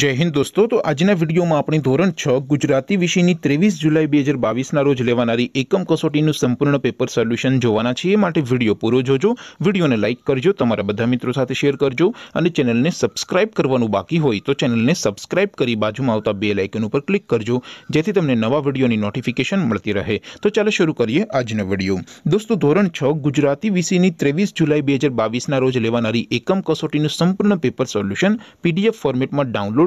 जय हिंद दोस्तों तो आज ने वीडियो में अपनी ધોરણ 6 ગુજરાતી વિષયની 23 જુલાઈ 2022 ના રોજ લેવાણારી એકમ કસોટીનું સંપૂર્ણ પેપર સોલ્યુશન જોવાના છે માટે વિડિયો પૂરો જોજો વિડિયોને લાઈક કરજો તમારા બધા મિત્રો સાથે શેર કરજો અને ચેનલને સબ્સ્ક્રાઇબ કરવાનું બાકી હોય તો ચેનલને સબ્સ્ક્રાઇબ કરી બાજુમાં આવતા બેલ આઇકન ઉપર ક્લિક કરજો જેથી તમને નવા વિડિયોની નોટિફિકેશન મળતી રહે તો ચાલો શરૂ કરીએ આજનો વિડિયો दोस्तों ધોરણ 6 ગુજરાતી વિષયની 23 જુલાઈ 2022 ના રોજ લેવાણારી એકમ કસોટીનું સંપૂર્ણ પેપર સોલ્યુશન PDF ફોર્મેટમાં ડાઉનલોડ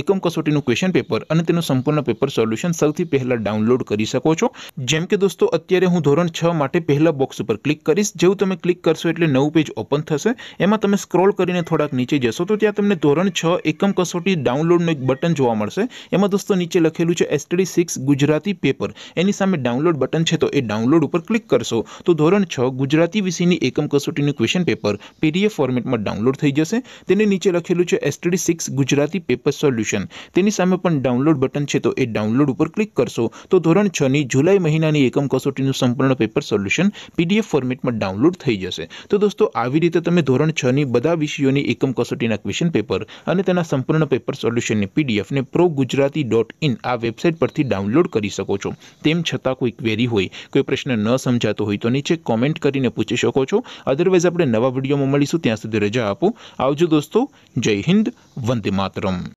એકમ કસોટી નું ક્વેશ્ચન પેપર અને તેનું સંપૂર્ણ પેપર સોલ્યુશન સૌથી પહેલા ડાઉનલોડ કરી શકો છો જેમ કે દોસ્તો અત્યારે હું ધોરણ 6 માટે પહેલા બોક્સ ઉપર ક્લિક કરીશ જેવું તમે ક્લિક કરશો એટલે નવું પેજ ઓપન થશે એમાં તમે સ્ક્રોલ કરીને થોડાક નીચે જશો તો ત્યાં તમને ધોરણ 6 એકમ કસોટી ડાઉનલોડ નું એક બટન જોવા મળશે એમાં દોસ્તો નીચે લખેલું છે STD 6 ગુજરાતી પેપર એની સામે ડાઉનલોડ બટન છે તો એ ડાઉનલોડ ઉપર ક્લિક કરશો તો ધોરણ 6 ગુજરાતી વિષયની એકમ કસોટી નું ક્વેશ્ચન પેપર PDF ફોર્મેટમાં ડાઉનલોડ થઈ જશે તેની નીચે લખેલું છે STD 6 ગુજરાતી પેપર સોલ્યુશન તની સામે પણ ડાઉનલોડ બટન છે તો એ ડાઉનલોડ ઉપર ક્લિક કરશો તો ધોરણ 6 ની જુલાઈ મહિનાની એકમ કસોટીનું સંપૂર્ણ પેપર સોલ્યુશન પીડીએફ ફોર્મેટમાં ડાઉનલોડ થઈ જશે તો દોસ્તો આવી રીતે તમે ધોરણ 6 ની બધા વિષયોની એકમ કસોટીના ક્વેશ્ચન પેપર અને તેના સંપૂર્ણ પેપર સોલ્યુશન ને પીડીએફ ને progujarati.in આ વેબસાઈટ પરથી ડાઉનલોડ કરી શકો છો તેમ છતાં કોઈ ક્વેરી હોય કોઈ પ્રશ્ન ન સમજાતો હોય તો નીચે કમેન્ટ કરીને પૂછી શકો છો અધરવાઇઝ આપણે નવા વિડિયોમાં મળીશું ત્યાં સુધી રજા આપો આવજો દોસ્તો જય હિન્દ વંદે માતરમ